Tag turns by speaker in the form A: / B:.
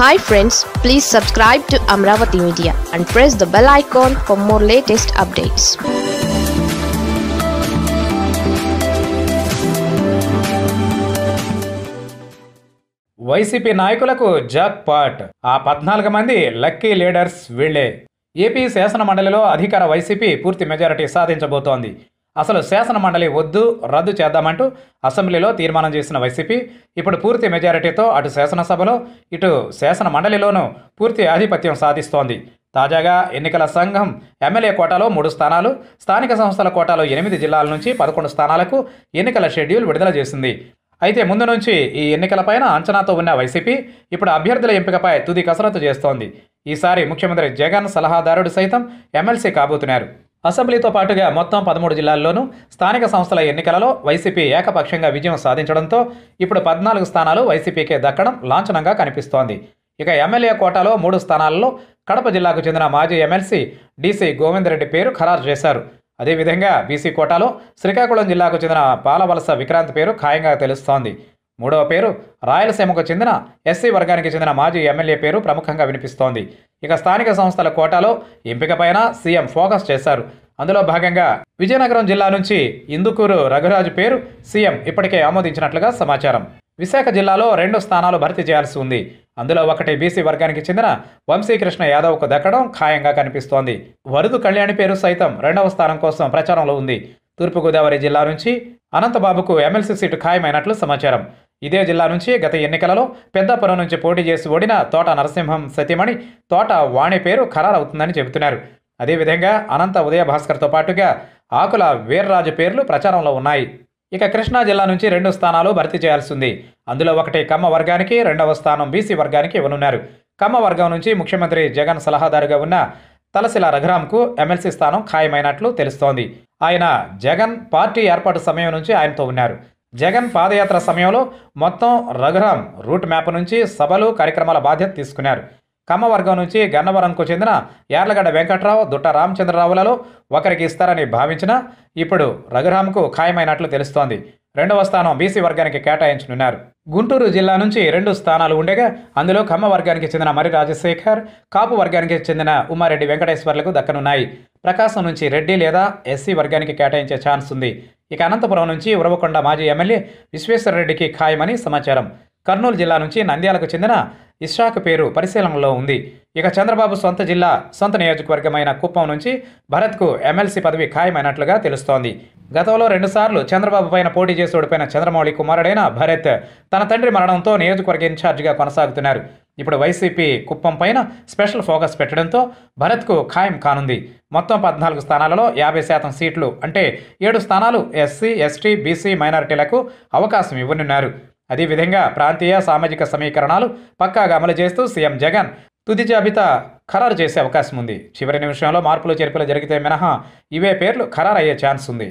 A: hi friends please subscribe to Amaravati media and press the bell icon for more latest updates YCP నాయకులకు jackpot ఆ పద్నాలుగు మంది lucky leaders వీళ్లే AP శాసన మండలిలో అధికార వైసీపీ పూర్తి మెజారిటీ సాధించబోతోంది అసలు శాసన మండలి వద్దు రద్దు చేద్దామంటూ అసెంబ్లీలో తీర్మానం చేసిన వైసీపీ ఇప్పుడు పూర్తి మెజారిటీతో అటు శాసనసభలో ఇటు శాసన మండలిలోనూ పూర్తి ఆధిపత్యం సాధిస్తోంది తాజాగా ఎన్నికల సంఘం ఎమ్మెల్యే కోటాలో మూడు స్థానాలు స్థానిక సంస్థల కోటాలో ఎనిమిది జిల్లాల నుంచి పదకొండు స్థానాలకు ఎన్నికల షెడ్యూల్ విడుదల చేసింది అయితే ముందు నుంచి ఈ ఎన్నికలపైన అంచనాతో ఉన్న వైసీపీ ఇప్పుడు అభ్యర్థుల ఎంపికపై తుది కసరత్తు చేస్తోంది ఈసారి ముఖ్యమంత్రి జగన్ సలహాదారుడు సైతం ఎమ్మెల్సీ కాబోతున్నారు అసెంబ్లీతో పాటుగా మొత్తం పదమూడు జిల్లాల్లోనూ స్థానిక సంస్థల ఎన్నికలలో వైసీపీ ఏకపక్షంగా విజయం సాధించడంతో ఇప్పుడు పద్నాలుగు స్థానాలు వైసీపీకే దక్కడం లాంఛనంగా కనిపిస్తోంది ఇక ఎమ్మెల్యే కోటాలో మూడు స్థానాల్లో కడప జిల్లాకు చెందిన మాజీ ఎమ్మెల్సీ డీసీ గోవిందరెడ్డి పేరు ఖరారు చేశారు అదేవిధంగా బీసీ కోటాలో శ్రీకాకుళం జిల్లాకు చెందిన పాలవలస విక్రాంత్ పేరు ఖాయంగా తెలుస్తోంది మూడవ పేరు రాయలసీమకు చెందిన ఎస్సీ వర్గానికి చెందిన మాజీ ఎమ్మెల్యే పేరు ప్రముఖంగా వినిపిస్తోంది ఇక స్థానిక సంస్థల కోటాలో ఎంపికపైన సీఎం ఫోకస్ చేశారు అందులో భాగంగా విజయనగరం జిల్లా నుంచి ఇందుకూరు రఘురాజు పేరు సీఎం ఇప్పటికే ఆమోదించినట్లుగా సమాచారం విశాఖ జిల్లాలో రెండు స్థానాలు భర్తీ చేయాల్సి ఉంది అందులో ఒకటి బీసీ వర్గానికి చెందిన వంశీకృష్ణ యాదవ్కు దక్కడం ఖాయంగా కనిపిస్తోంది వరుదు కళ్యాణి పేరు సైతం రెండవ స్థానం కోసం ప్రచారంలో ఉంది తూర్పుగోదావరి జిల్లా నుంచి అనంతబాబుకు ఎమ్మెల్సీ సీటు ఖాయమైనట్లు సమాచారం ఇదే జిల్లా నుంచి గత ఎన్నికలలో పెద్దపురం నుంచి పోటీ చేసి ఓడిన తోట నరసింహం సతీమణి తోట వాణి పేరు ఖరారవుతుందని చెబుతున్నారు అదేవిధంగా అనంత ఉదయ భాస్కర్తో పాటుగా ఆకుల వీర్రాజు పేర్లు ప్రచారంలో ఉన్నాయి ఇక కృష్ణా జిల్లా నుంచి రెండు స్థానాలు భర్తీ చేయాల్సి ఉంది అందులో ఒకటి కమ్మ వర్గానికి రెండవ స్థానం బీసీ వర్గానికి ఇవ్వనున్నారు కమ్మ వర్గం నుంచి ముఖ్యమంత్రి జగన్ సలహాదారుగా ఉన్న తలశిల రఘురాంకు ఎమ్మెల్సీ స్థానం ఖాయమైనట్లు తెలుస్తోంది ఆయన జగన్ పార్టీ ఏర్పాటు సమయం నుంచి ఆయనతో ఉన్నారు జగన్ పాదయాత్ర సమయంలో మొత్తం రఘురాం రూట్ మ్యాప్ నుంచి సభలు కార్యక్రమాల బాధ్యత తీసుకున్నారు కమ్మవర్గం నుంచి గన్నవరంకు చెందిన యార్లగడ్డ వెంకట్రావు దుట్ట రామచంద్రరావులలో ఒకరికి ఇస్తారని భావించిన ఇప్పుడు రఘురాంకు ఖాయమైనట్లు తెలుస్తోంది రెండవ స్థానం బీసీ వర్గానికి కేటాయించనున్నారు గుంటూరు జిల్లా నుంచి రెండు స్థానాలు ఉండగా అందులో ఖమ్మ వర్గానికి చెందిన మరి రాజశేఖర్ కాపు వర్గానికి చెందిన ఉమారెడ్డి వెంకటేశ్వర్లకు దక్కనున్నాయి ప్రకాశం నుంచి రెడ్డి లేదా ఎస్సీ వర్గానికి కేటాయించే ఛాన్స్ ఉంది ఇక అనంతపురం నుంచి ఉరవకొండ మాజీ ఎమ్మెల్యే విశ్వేశ్వరరెడ్డికి ఖాయమని సమాచారం కర్నూలు జిల్లా నుంచి నంద్యాలకు చెందిన ఇషాక్ పేరు పరిశీలనలో ఉంది ఇక చంద్రబాబు సొంత జిల్లా సొంత నియోజకవర్గమైన కుప్పం నుంచి భరత్కు ఎమ్మెల్సీ పదవి ఖాయమైనట్లుగా తెలుస్తోంది గతంలో రెండుసార్లు చంద్రబాబు పైన పోటీ చేసి ఓడిపోయిన చంద్రమౌళి కుమారుడైన భరత్ తన తండ్రి మరణంతో నియోజకవర్గ ఇన్ఛార్జిగా కొనసాగుతున్నారు ఇప్పుడు వైసీపీ కుప్పం పైన స్పెషల్ ఫోకస్ పెట్టడంతో భరత్కు ఖాయం కానుంది మొత్తం పద్నాలుగు స్థానాలలో యాభై శాతం సీట్లు అంటే ఏడు స్థానాలు ఎస్సీ ఎస్టీ బీసీ మైనారిటీలకు అవకాశం ఇవ్వనున్నారు అదేవిధంగా ప్రాంతీయ సామాజిక సమీకరణాలు పక్కాగా అమలు చేస్తూ సీఎం జగన్ తుది జాబితా ఖరారు చేసే అవకాశం ఉంది చివరి నిమిషంలో మార్పులు చేర్పులు జరిగితే మినహా ఇవే పేర్లు ఖరారయ్యే ఛాన్స్ ఉంది